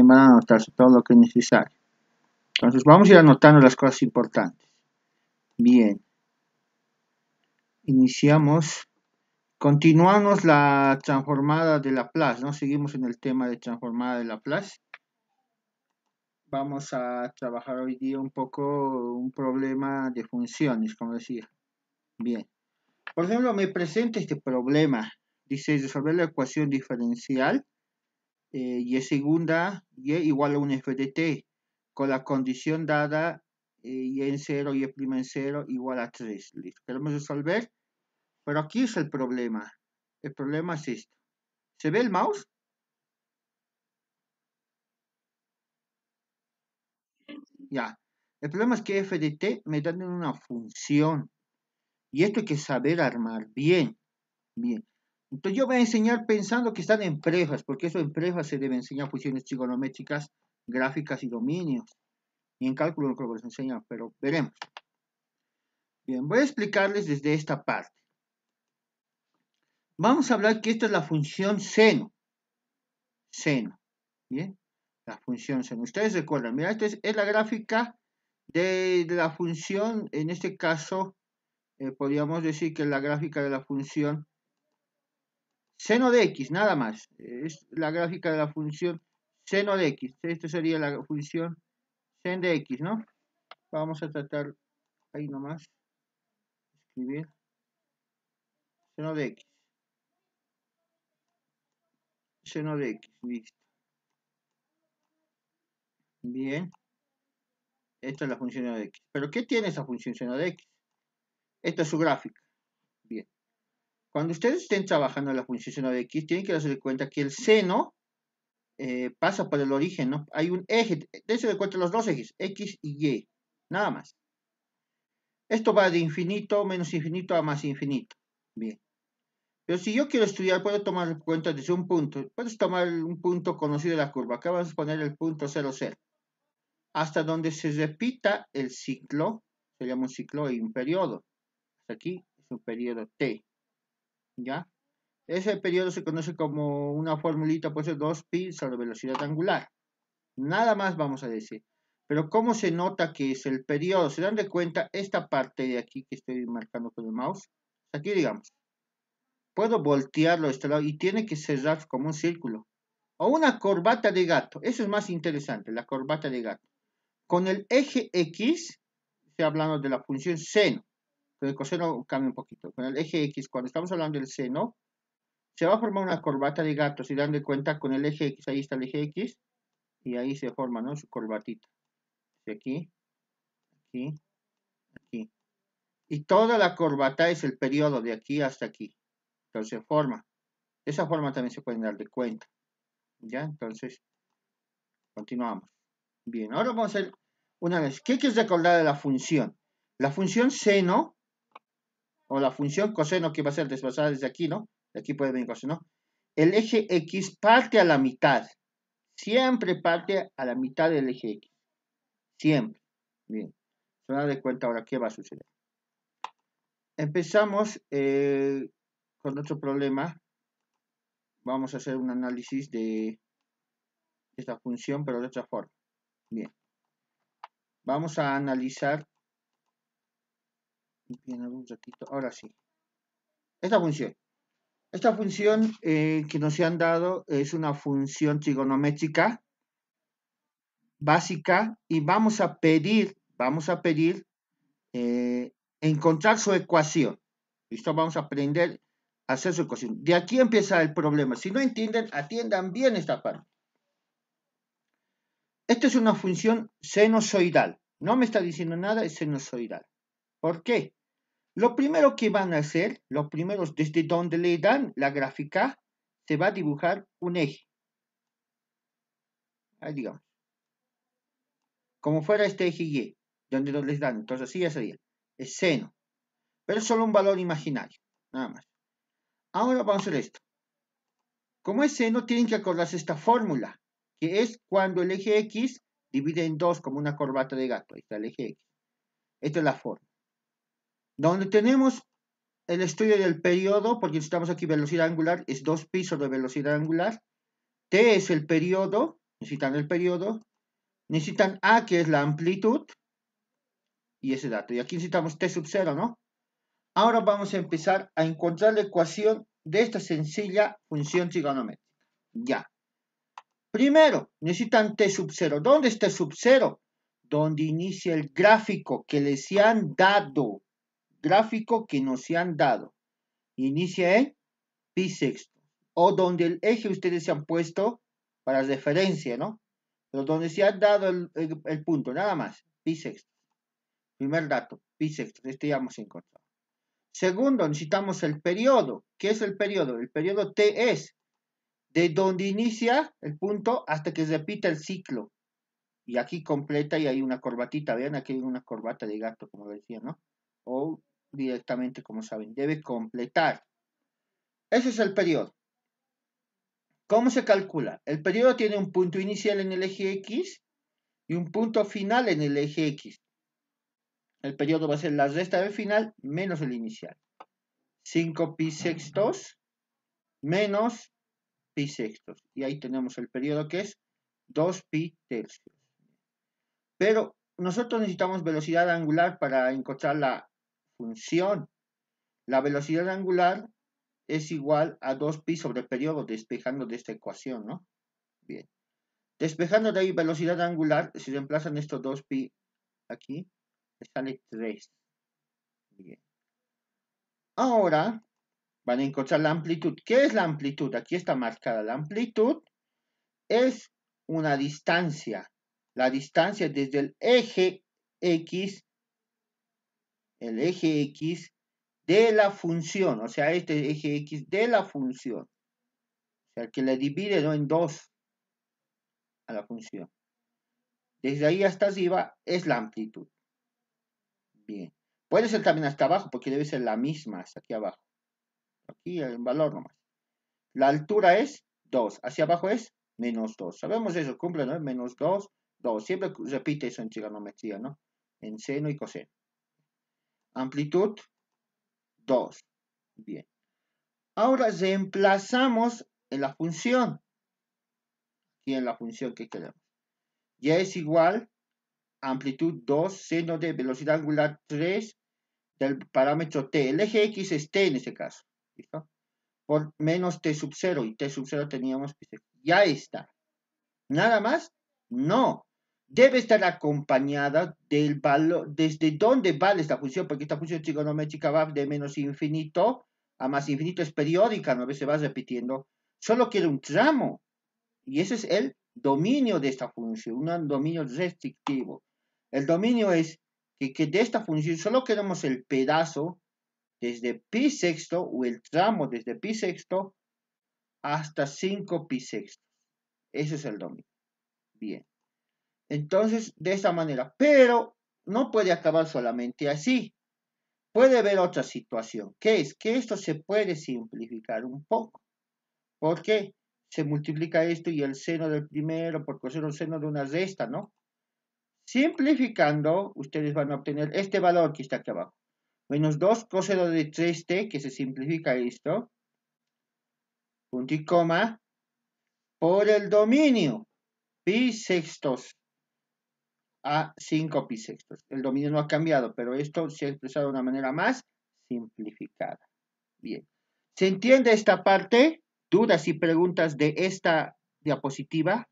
van a anotarse todo lo que es necesario. Entonces vamos a ir anotando las cosas importantes. Bien. Iniciamos. Continuamos la transformada de Laplace, ¿no? Seguimos en el tema de transformada de Laplace. Vamos a trabajar hoy día un poco un problema de funciones, como decía. Bien. Por ejemplo, me presenta este problema. Dice resolver la ecuación diferencial eh, y segunda y igual a un FDT con la condición dada eh, y en cero, y prima en cero, igual a 3. Queremos resolver, pero aquí es el problema. El problema es esto. ¿Se ve el mouse? Ya. El problema es que FDT me dan una función. Y esto hay que saber armar bien. Bien. Entonces yo voy a enseñar pensando que están en prefas, porque eso en prefas se debe enseñar funciones trigonométricas, gráficas y dominios. Y en cálculo no creo que les enseñan, pero veremos. Bien, voy a explicarles desde esta parte. Vamos a hablar que esta es la función seno. Seno. Bien, la función seno. Ustedes recuerdan, mira, esta es, la gráfica de, la función, en este caso, eh, podríamos decir que es la gráfica de la función seno de x, nada más. Es la gráfica de la función seno de x. Esta sería la función seno de x, ¿no? Vamos a tratar ahí nomás. Escribir seno de x. Seno de x, listo. Bien. Esta es la función seno de x. ¿Pero qué tiene esa función seno de x? Esta es su gráfica. Cuando ustedes estén trabajando en la función seno de x, tienen que darse cuenta que el seno eh, pasa por el origen, ¿no? Hay un eje, dense de cuenta los dos ejes, x y y, nada más. Esto va de infinito, menos infinito a más infinito. Bien. Pero si yo quiero estudiar, puedo tomar cuenta desde un punto. Puedes tomar un punto conocido de la curva. Acá vamos a poner el punto 0, 0. Hasta donde se repita el ciclo, se llama un ciclo y un periodo. Hasta aquí es un periodo T. ¿ya? Ese periodo se conoce como una formulita, pues 2pi sobre velocidad angular. Nada más vamos a decir. Pero ¿cómo se nota que es el periodo? ¿Se dan de cuenta esta parte de aquí que estoy marcando con el mouse? Aquí, digamos. Puedo voltearlo este lado y tiene que cerrar como un círculo. O una corbata de gato. Eso es más interesante, la corbata de gato. Con el eje X, estoy hablando de la función seno pero el coseno cambia un poquito. Con el eje X, cuando estamos hablando del seno, se va a formar una corbata de gatos. si dan de cuenta con el eje X, ahí está el eje X, y ahí se forma, ¿no? Su corbatita. Aquí, aquí, aquí. Y toda la corbata es el periodo de aquí hasta aquí. Entonces forma. De esa forma también se pueden dar de cuenta. ¿Ya? Entonces, continuamos. Bien, ahora vamos a hacer una vez. ¿Qué quieres recordar de la función? La función seno o la función coseno que va a ser desplazada desde aquí, ¿no? De aquí puede venir coseno. El eje X parte a la mitad. Siempre parte a la mitad del eje X. Siempre. Bien. Se de cuenta ahora qué va a suceder. Empezamos eh, con otro problema. Vamos a hacer un análisis de esta función, pero de otra forma. Bien. Vamos a analizar ratito, ahora sí. Esta función. Esta función eh, que nos han dado es una función trigonométrica básica y vamos a pedir, vamos a pedir eh, encontrar su ecuación. ¿Listo? Vamos a aprender a hacer su ecuación. De aquí empieza el problema. Si no entienden, atiendan bien esta parte. Esta es una función sinusoidal. No me está diciendo nada, es sinusoidal. ¿Por qué? Lo primero que van a hacer, lo primero desde donde le dan la gráfica, se va a dibujar un eje. Ahí digamos. Como fuera este eje Y, donde nos les dan. Entonces así ya sería. Es seno. Pero es solo un valor imaginario. Nada más. Ahora vamos a hacer esto. Como es seno, tienen que acordarse esta fórmula, que es cuando el eje X divide en dos como una corbata de gato. Ahí está el eje X. Esta es la fórmula. Donde tenemos el estudio del periodo, porque necesitamos aquí velocidad angular, es dos pisos de velocidad angular. T es el periodo, necesitan el periodo. Necesitan A, que es la amplitud. Y ese dato. Y aquí necesitamos T sub 0, ¿no? Ahora vamos a empezar a encontrar la ecuación de esta sencilla función trigonométrica. Ya. Primero, necesitan T sub 0. ¿Dónde es T sub 0? Donde inicia el gráfico que les han dado gráfico que nos se han dado. Inicia en sexto. o donde el eje ustedes se han puesto para referencia, ¿no? Pero donde se ha dado el, punto, nada más, sexto. Primer dato, sexto. este ya hemos encontrado. Segundo, necesitamos el periodo. ¿Qué es el periodo? El periodo T es de donde inicia el punto hasta que se repita el ciclo. Y aquí completa y hay una corbatita, vean, aquí hay una corbata de gato, como decía, ¿no? O directamente, como saben, debe completar. Ese es el periodo. ¿Cómo se calcula? El periodo tiene un punto inicial en el eje X y un punto final en el eje X. El periodo va a ser la resta del final menos el inicial. 5 pi sextos menos pi sextos. Y ahí tenemos el periodo que es 2 pi tercios. Pero nosotros necesitamos velocidad angular para encontrar la la velocidad angular es igual a 2pi sobre periodo, despejando de esta ecuación, ¿no? Bien. Despejando de ahí velocidad angular, si reemplazan estos 2pi aquí, sale 3. Bien. Ahora van a encontrar la amplitud. ¿Qué es la amplitud? Aquí está marcada. La amplitud es una distancia. La distancia desde el eje X el eje X de la función, o sea, este eje X de la función. O sea, que le divide ¿no? en dos a la función. Desde ahí hasta arriba es la amplitud. Bien. Puede ser también hasta abajo, porque debe ser la misma hasta aquí abajo. Aquí el valor nomás. La altura es 2, hacia abajo es menos 2. Sabemos eso, cumple, ¿no? Menos 2, 2. Siempre repite eso en trigonometría, ¿no? En seno y coseno. Amplitud 2. Bien. Ahora reemplazamos en la función. Y en la función que queremos. Ya es igual amplitud 2 seno de velocidad angular 3 del parámetro t. El eje x es t en ese caso. ¿listo? Por menos t sub 0. Y t sub 0 teníamos que... Ya está. ¿Nada más? No debe estar acompañada del valor, desde dónde vale esta función, porque esta función trigonométrica va de menos infinito a más infinito, es periódica, no se va repitiendo, solo quiere un tramo, y ese es el dominio de esta función, un dominio restrictivo. El dominio es que, que de esta función solo queremos el pedazo desde pi sexto o el tramo desde pi sexto hasta 5 pi sexto. Ese es el dominio. Bien. Entonces, de esa manera. Pero no puede acabar solamente así. Puede haber otra situación, que es que esto se puede simplificar un poco. Porque se multiplica esto y el seno del primero por coseno el seno de una resta, ¿no? Simplificando, ustedes van a obtener este valor que está aquí abajo. Menos 2 coseno de 3t, que se simplifica esto. Punto y coma. Por el dominio. Pi sextos a 5 pi sextos. El dominio no ha cambiado, pero esto se ha expresado de una manera más simplificada. Bien. ¿Se entiende esta parte? ¿Dudas y preguntas de esta diapositiva?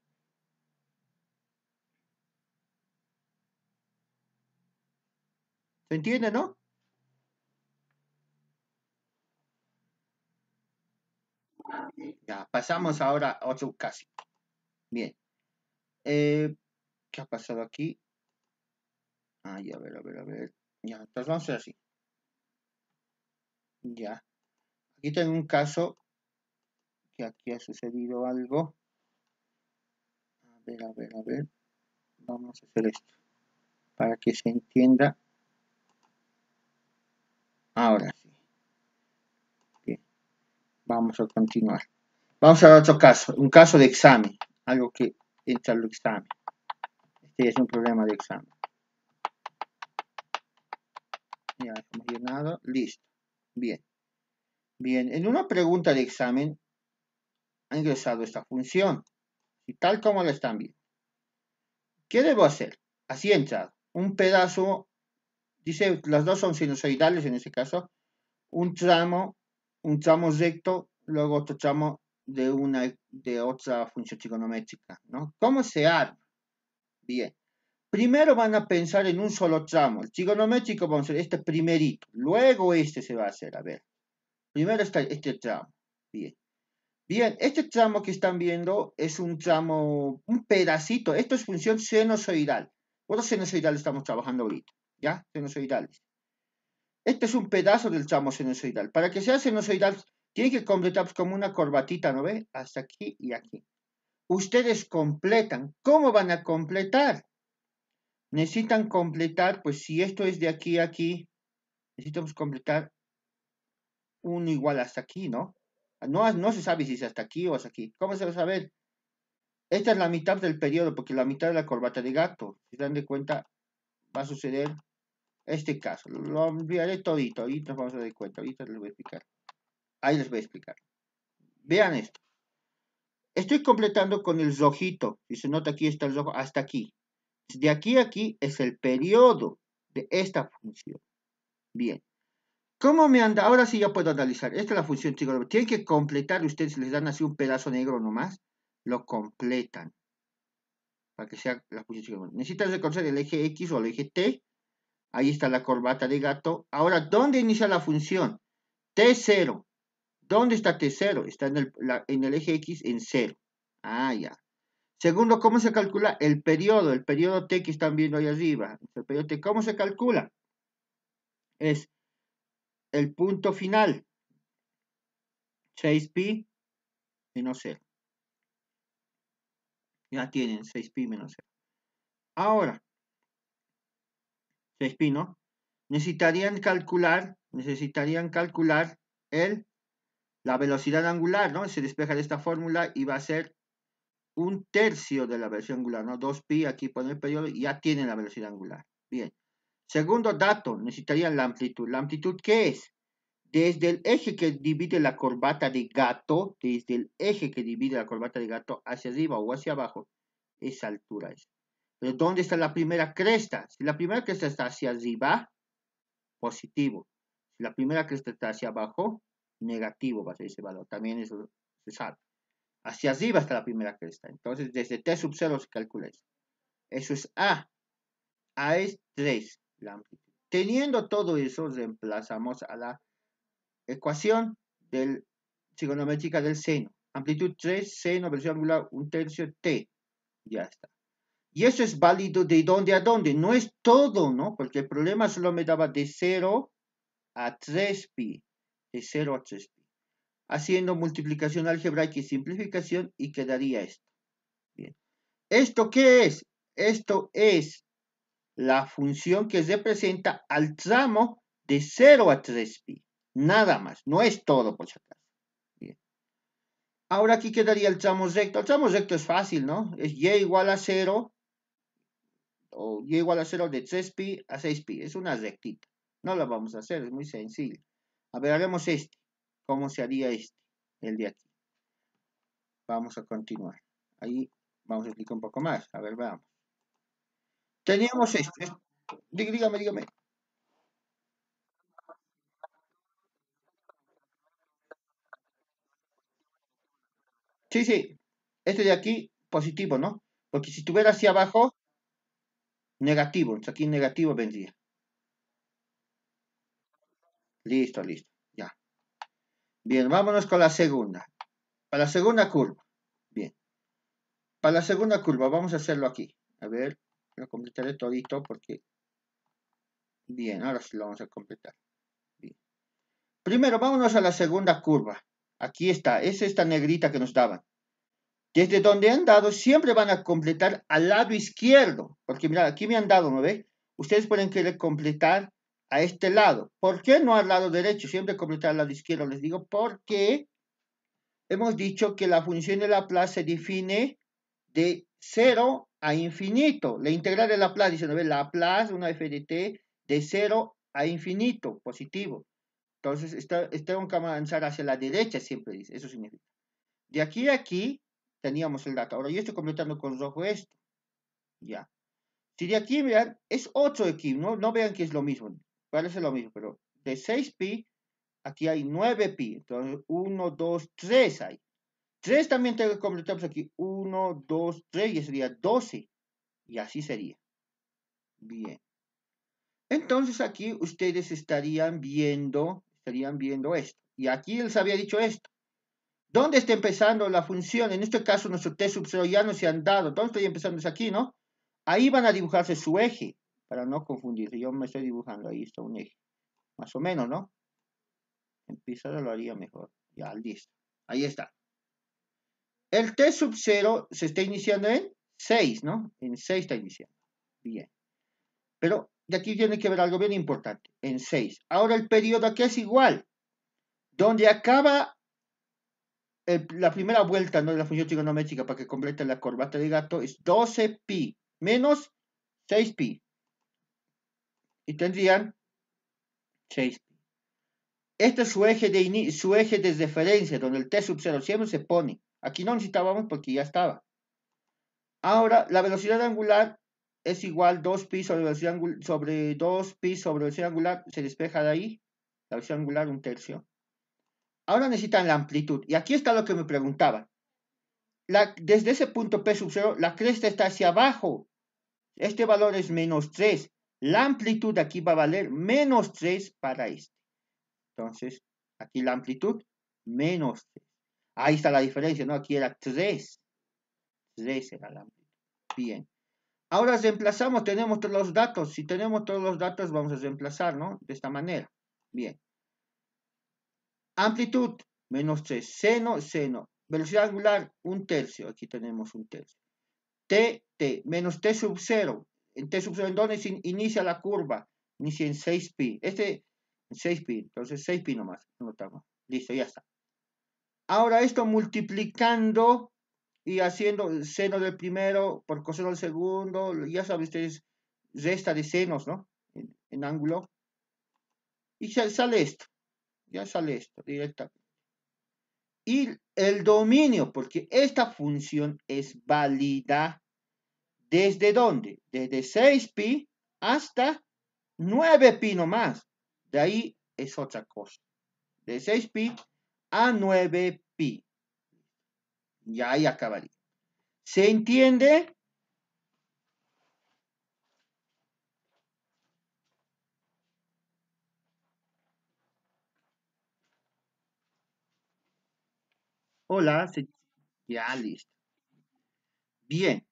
¿Se entiende, no? Ya, pasamos ahora a otro caso. Bien. Eh, ¿Qué ha pasado aquí? Ay, a ver, a ver, a ver. Ya, entonces vamos a hacer así. Ya. Aquí tengo un caso que aquí ha sucedido algo. A ver, a ver, a ver. Vamos a hacer esto para que se entienda. Ahora sí. Bien. Vamos a continuar. Vamos a ver otro caso, un caso de examen, algo que entra al examen es un problema de examen. Ya listo. Bien. Bien, en una pregunta de examen ha ingresado esta función, y tal como la están viendo. ¿Qué debo hacer? Así entra un pedazo, dice, las dos son sinusoidales en ese caso, un tramo, un tramo recto, luego otro tramo de una de otra función trigonométrica, ¿no? ¿Cómo se hace? Bien, Primero van a pensar en un solo tramo. El trigonométrico vamos a hacer este primerito. Luego este se va a hacer. A ver. Primero está este tramo. Bien. Bien, este tramo que están viendo es un tramo, un pedacito. Esto es función senosoidal. Otro senozoidales estamos trabajando ahorita. ¿Ya? Senosoidales. Este es un pedazo del tramo senozoidal, Para que sea senozoidal, tiene que completar como una corbatita, ¿no ve? Hasta aquí y aquí ustedes completan. ¿Cómo van a completar? Necesitan completar, pues si esto es de aquí a aquí, necesitamos completar un igual hasta aquí, ¿no? ¿no? No se sabe si es hasta aquí o hasta aquí. ¿Cómo se va a saber? Esta es la mitad del periodo, porque la mitad de la corbata de gato, si se dan de cuenta, va a suceder este caso. Lo enviaré todito, ahorita nos vamos a dar cuenta, ahorita les voy a explicar. Ahí les voy a explicar. Vean esto. Estoy completando con el rojito. Y se nota aquí está el rojo, hasta aquí. De aquí a aquí es el periodo de esta función. Bien. ¿Cómo me anda? Ahora sí ya puedo analizar. Esta es la función trigonométrica. Tienen que completar. Ustedes les dan así un pedazo negro nomás. Lo completan. Para que sea la función trigonométrica. Necesitan reconocer el eje X o el eje T. Ahí está la corbata de gato. Ahora, ¿dónde inicia la función? T0. ¿Dónde está T0? Está en el, eje X en 0. Ah, ya. Segundo, ¿cómo se calcula el periodo? El periodo T que están viendo ahí arriba. El periodo T, ¿cómo se calcula? Es el punto final. 6pi menos 0. Ya tienen 6pi menos 0. Ahora, 6pi, ¿no? Necesitarían calcular, necesitarían calcular el la velocidad angular, ¿no? Se despeja de esta fórmula y va a ser un tercio de la velocidad angular, ¿no? 2pi aquí por el periodo y ya tiene la velocidad angular. Bien. Segundo dato, necesitaría la amplitud. ¿La amplitud qué es? Desde el eje que divide la corbata de gato, desde el eje que divide la corbata de gato hacia arriba o hacia abajo, esa altura es. Pero ¿dónde está la primera cresta? Si la primera cresta está hacia arriba, positivo. Si la primera cresta está hacia abajo, negativo va a ser ese valor. También eso se sabe. Hacia arriba está la primera cresta. Entonces, desde T sub 0 se calcula eso. Eso es A. A es 3, la amplitud. Teniendo todo eso, reemplazamos a la ecuación del, trigonométrica del seno. Amplitud 3, seno, versión angular un tercio, T. Ya está. Y eso es válido de dónde a dónde. No es todo, ¿no? Porque el problema solo me daba de 0 a 3pi. De 0 a 3pi. Haciendo multiplicación algebraica y simplificación y quedaría esto. Bien. ¿Esto qué es? Esto es la función que representa al tramo de 0 a 3pi. Nada más, no es todo por si acaso. Bien. Ahora aquí quedaría el tramo recto. El tramo recto es fácil, ¿no? Es y igual a 0 o y igual a 0 de 3pi a 6pi. Es una rectita. No la vamos a hacer, es muy sencillo. A ver, haremos este. ¿Cómo se haría este? El de aquí. Vamos a continuar. Ahí vamos a explicar un poco más. A ver, vamos. Teníamos este. Dígame, dígame. Sí, sí. Este de aquí, positivo, ¿no? Porque si estuviera hacia abajo, negativo. Entonces aquí negativo vendría. Listo, listo. Ya. Bien, vámonos con la segunda. Para la segunda curva. Bien. Para la segunda curva vamos a hacerlo aquí. A ver, lo completaré todito porque... Bien, ahora sí lo vamos a completar. Bien. Primero, vámonos a la segunda curva. Aquí está, es esta negrita que nos daban. Desde donde han dado, siempre van a completar al lado izquierdo. Porque mira, aquí me han dado, ¿no ve? Ustedes pueden querer completar a este lado. ¿Por qué no al lado derecho? Siempre completar al lado izquierdo, les digo, porque hemos dicho que la función de Laplace se define de 0 a infinito. La integral de Laplace, dice, ¿no ve? Laplace, una f de t, de 0 a infinito, positivo. Entonces, está, tengo que avanzar hacia la derecha, siempre dice, eso significa. De aquí a aquí teníamos el dato. Ahora, yo estoy completando con rojo esto. Ya. Si de aquí, vean, es otro equipo, ¿no? No vean que es lo mismo parece lo mismo, pero de 6pi, aquí hay 9pi. Entonces, 1, 2, 3 hay. 3 también tengo que completar pues aquí. 1, 2, 3 y sería 12. Y así sería. Bien. Entonces aquí ustedes estarían viendo, estarían viendo esto. Y aquí les había dicho esto. ¿Dónde está empezando la función? En este caso, nuestro t sub 0 ya no se han dado. ¿Dónde estoy empezando? Es aquí, ¿no? Ahí van a dibujarse su eje para no confundirse. Yo me estoy dibujando, ahí está un eje. Más o menos, ¿no? En lo haría mejor. Ya, al 10. Ahí está. El T sub 0 se está iniciando en 6, ¿no? En 6 está iniciando. Bien. Pero de aquí tiene que ver algo bien importante. En 6. Ahora el periodo aquí es igual. Donde acaba la primera vuelta ¿no? de la función trigonométrica para que complete la corbata de gato es 12pi menos 6pi y tendrían 6 Este es su eje, de su eje de referencia, donde el T sub 0 siempre se pone. Aquí no necesitábamos porque ya estaba. Ahora, la velocidad angular es igual 2pi sobre, velocidad sobre 2pi sobre velocidad angular, se despeja de ahí, la velocidad angular un tercio. Ahora necesitan la amplitud, y aquí está lo que me preguntaban. desde ese punto P sub 0, la cresta está hacia abajo. Este valor es menos 3. La amplitud aquí va a valer menos 3 para este. Entonces, aquí la amplitud, menos 3. Ahí está la diferencia, ¿no? Aquí era 3. 3 era la amplitud. Bien. Ahora reemplazamos, tenemos todos los datos. Si tenemos todos los datos, vamos a reemplazar, ¿no? De esta manera. Bien. Amplitud, menos 3. Seno, seno. Velocidad angular, un tercio. Aquí tenemos un tercio. T, T. Menos T sub 0. En T sub inicia la curva. Inicia en 6pi. Este en 6pi. Entonces 6pi nomás. Listo, ya está. Ahora esto multiplicando y haciendo seno del primero por coseno del segundo. Ya saben ustedes, resta de senos, ¿no? En, ángulo. Y sale esto. Ya sale esto directamente. Y el dominio, porque esta función es válida ¿Desde dónde? Desde 6pi hasta 9pi nomás. De ahí es otra cosa. De 6pi a 9pi. Y ahí acabaría. ¿Se entiende? Hola, ya listo. Bien.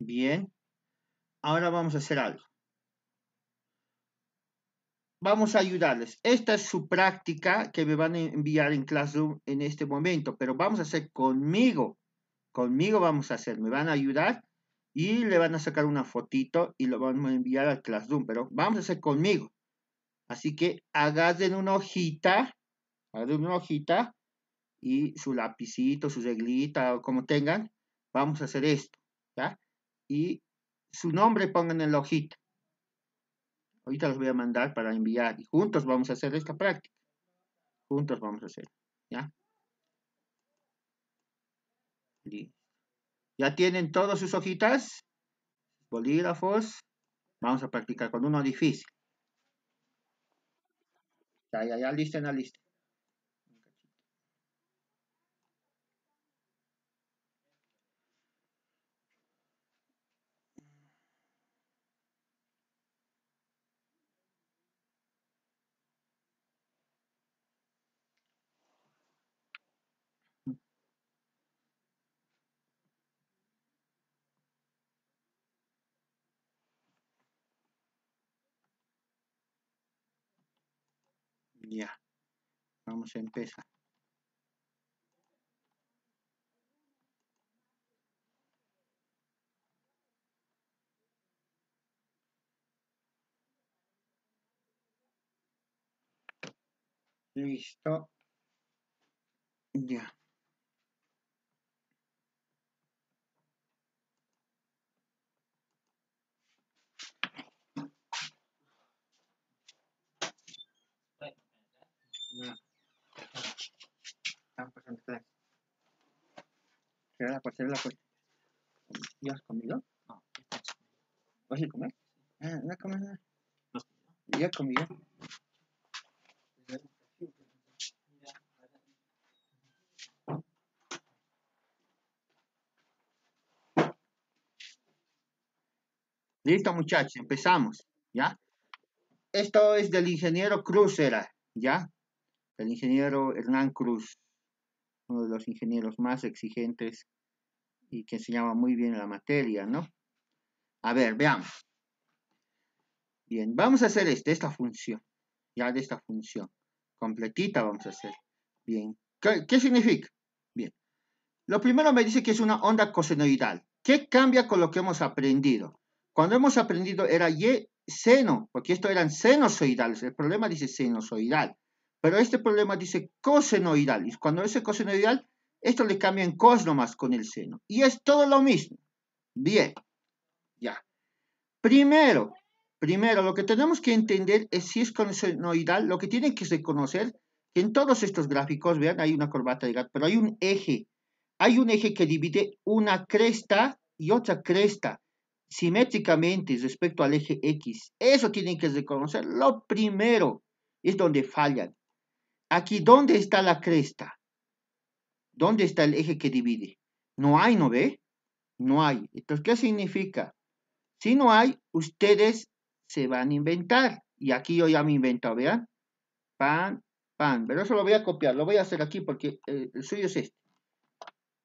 Bien. Ahora vamos a hacer algo. Vamos a ayudarles. Esta es su práctica que me van a enviar en Classroom en este momento, pero vamos a hacer conmigo. Conmigo vamos a hacer. Me van a ayudar y le van a sacar una fotito y lo van a enviar al Classroom, pero vamos a hacer conmigo. Así que agarren una hojita, agarren una hojita y su lapicito, su reglita o como tengan. Vamos a hacer esto y su nombre pongan en la hojita. Ahorita los voy a mandar para enviar y juntos vamos a hacer esta práctica. Juntos vamos a hacer, ¿ya? ¿Ya tienen todas sus hojitas? Bolígrafos. Vamos a practicar con uno difícil. Ya, ya, ya, lista, en la lista. Ya. Vamos a empezar. Listo. Ya. ¿Ya has comido? No. ¿Vas a comer? Ah, no nada. No. Ya comido. Listo muchachos, empezamos, ¿ya? Esto es del ingeniero Cruz era, ¿ya? El ingeniero Hernán Cruz uno de los ingenieros más exigentes y que enseñaba muy bien la materia, ¿no? A ver, veamos. Bien, vamos a hacer este, esta función, ya de esta función, completita vamos a hacer. Bien, ¿Qué, significa? Bien, lo primero me dice que es una onda cosenoidal. ¿Qué cambia con lo que hemos aprendido? Cuando hemos aprendido era y seno, porque esto eran senosoidales, el problema dice senozoidal. Pero este problema dice cosenoidal. Y cuando es cosenoidal, esto le cambia en cos con el seno. Y es todo lo mismo. Bien. Ya. Primero, primero, lo que tenemos que entender es si es cosenoidal. Lo que tienen que reconocer que en todos estos gráficos, vean, hay una corbata de gato, pero hay un eje. Hay un eje que divide una cresta y otra cresta simétricamente respecto al eje X. Eso tienen que reconocer. Lo primero es donde fallan. Aquí, ¿dónde está la cresta? ¿Dónde está el eje que divide? No hay, ¿no ve? No hay. Entonces, ¿qué significa? Si no hay, ustedes se van a inventar. Y aquí yo ya me inventado, vean. Pan, pan. Pero eso lo voy a copiar. Lo voy a hacer aquí porque eh, el suyo es este.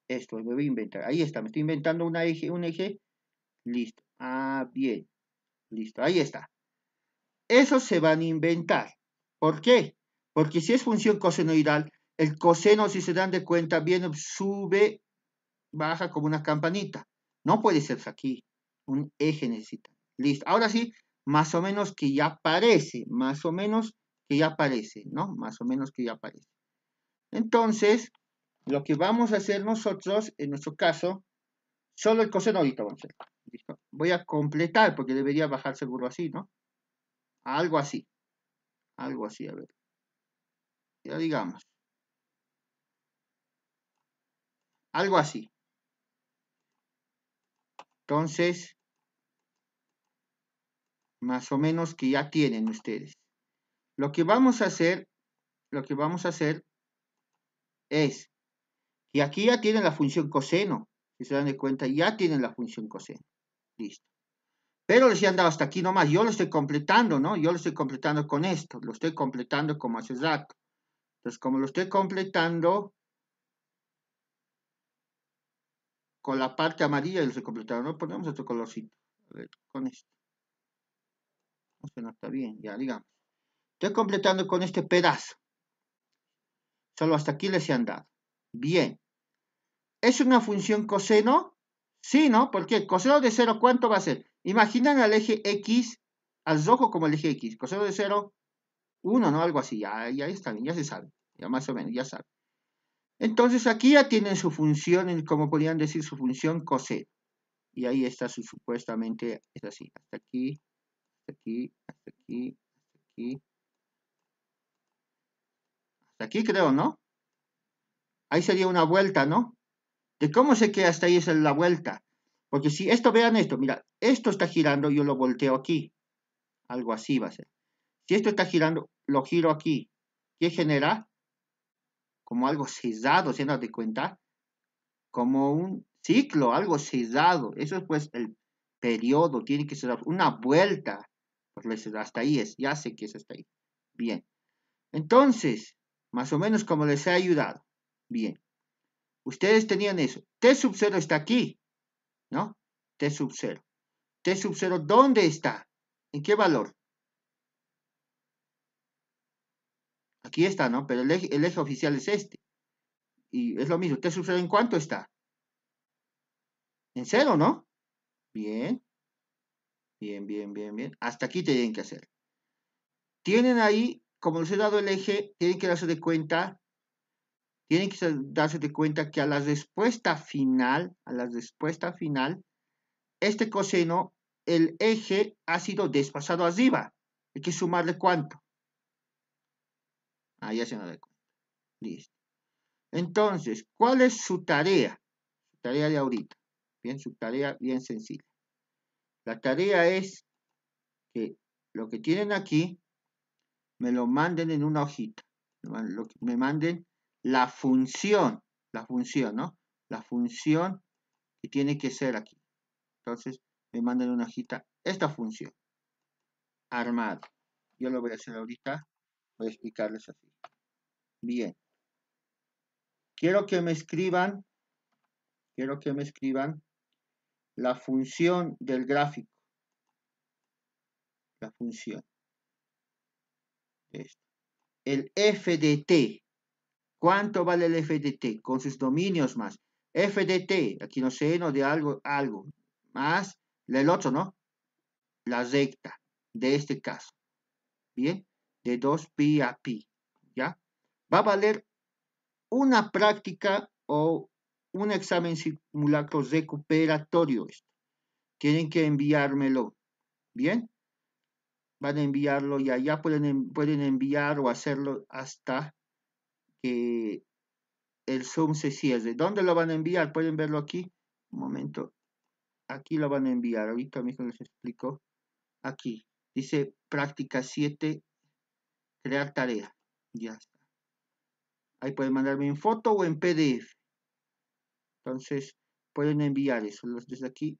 Esto, lo voy a inventar. Ahí está. Me estoy inventando un eje, un eje. Listo. Ah, bien. Listo. Ahí está. Eso se van a inventar. ¿Por qué? Porque si es función cosenoidal, el coseno, si se dan de cuenta, viene, sube, baja como una campanita. No puede ser pues, aquí. Un eje necesita. Listo. Ahora sí, más o menos que ya aparece. Más o menos que ya aparece, ¿no? Más o menos que ya aparece. Entonces, lo que vamos a hacer nosotros, en nuestro caso, solo el coseno ahorita vamos a hacer. ¿Listo? Voy a completar, porque debería bajar seguro así, ¿no? Algo así. Algo así, a ver ya digamos. Algo así. Entonces, más o menos que ya tienen ustedes. Lo que vamos a hacer, lo que vamos a hacer es, y aquí ya tienen la función coseno, si se dan de cuenta, ya tienen la función coseno. Listo. Pero les han dado hasta aquí nomás, yo lo estoy completando, ¿no? Yo lo estoy completando con esto, lo estoy completando como hace rato. Entonces, como lo estoy completando con la parte amarilla, lo estoy completando, ¿no? Ponemos otro colorcito. A ver, con esto. No está bien, ya, digamos. Estoy completando con este pedazo. Solo hasta aquí les han dado. Bien. ¿Es una función coseno? Sí, ¿no? ¿Por qué? coseno de cero, ¿cuánto va a ser? Imaginan al eje X, al rojo como el eje X. Coseno de cero uno, ¿no? Algo así, ya, ya está bien, ya se sabe, ya más o menos, ya sabe. Entonces aquí ya tienen su función, como podrían decir, su función coseno. Y ahí está su supuestamente, es así, hasta aquí, hasta aquí, hasta aquí, hasta aquí. Hasta aquí creo, ¿no? Ahí sería una vuelta, ¿no? De cómo sé que hasta ahí es la vuelta. Porque si esto, vean esto, mira, esto está girando, yo lo volteo aquí. Algo así va a ser. Si esto está girando, lo giro aquí. ¿Qué genera? Como algo si no de cuenta. Como un ciclo, algo cesado. Eso es pues el periodo. Tiene que ser una vuelta. Pues, hasta ahí es. Ya sé que es hasta ahí. Bien. Entonces, más o menos como les he ayudado. Bien. Ustedes tenían eso. T sub 0 está aquí. ¿No? T sub 0. T sub 0, ¿dónde está? ¿En qué valor? Aquí está, ¿no? Pero el eje, oficial es este. Y es lo mismo. ¿Qué sucede en cuánto está? En cero, ¿no? Bien. Bien, bien, bien, bien. Hasta aquí tienen que hacer. Tienen ahí, como les he dado el eje, tienen que darse de cuenta, tienen que darse de cuenta que a la respuesta final, a la respuesta final, este coseno, el eje ha sido desplazado arriba. Hay que sumarle cuánto. Ahí ya se nos da Listo. Entonces, ¿cuál es su tarea? Su tarea de ahorita. Bien, su tarea bien sencilla. La tarea es que lo que tienen aquí me lo manden en una hojita. Me manden la función, la función, ¿no? La función que tiene que ser aquí. Entonces, me manden una hojita esta función. Armado. Yo lo voy a hacer ahorita Voy a explicarles así. Bien. Quiero que me escriban, quiero que me escriban la función del gráfico. La función. Esto. El f de t. ¿Cuánto vale el f de t? Con sus dominios más. f de t, aquí no sé, no de algo, algo. Más el otro, ¿no? La recta de este caso. Bien de 2pi a pi, ¿ya? Va a valer una práctica o un examen simulacro recuperatorio Tienen que enviármelo, ¿bien? Van a enviarlo y allá pueden, pueden enviar o hacerlo hasta que el Zoom se cierre. ¿Dónde lo van a enviar? Pueden verlo aquí. Un momento. Aquí lo van a enviar. Ahorita mismo les explico. Aquí. Dice práctica 7 crear tarea. Ya está. Ahí pueden mandarme en foto o en PDF. Entonces, pueden enviar eso. Los desde aquí.